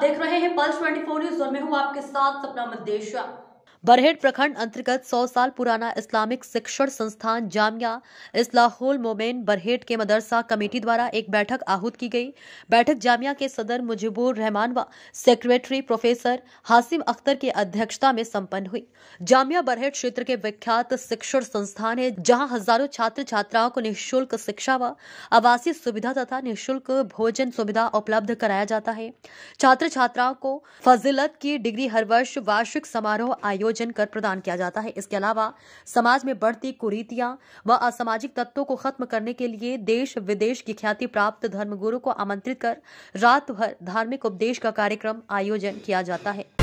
आप देख रहे हैं पल्स 24 न्यूज और मैं हूं आपके साथ सपना मदेशा बरहेड प्रखंड अंतर्गत सौ साल पुराना इस्लामिक शिक्षण संस्थान जामिया इस्लाहुल मोमेन बरहेट के मदरसा कमेटी द्वारा एक बैठक आहूत की गई बैठक जामिया के सदर मुजिबुर रहमान व सेक्रेटरी प्रोफेसर हासिम अख्तर की अध्यक्षता में संपन्न हुई जामिया बरहेड क्षेत्र के विख्यात शिक्षण संस्थान है जहाँ हजारों छात्र छात्राओं को निःशुल्क शिक्षा व आवासीय सुविधा तथा निःशुल्क भोजन सुविधा उपलब्ध कराया जाता है छात्र छात्राओं को फजिलत की डिग्री हर वर्ष वार्षिक समारोह आयोजित नियोजन कर प्रदान किया जाता है इसके अलावा समाज में बढ़ती कुरीतियां व असामाजिक तत्वों को खत्म करने के लिए देश विदेश की ख्याति प्राप्त धर्मगुरु को आमंत्रित कर रात भर धार्मिक उपदेश का कार्यक्रम आयोजन किया जाता है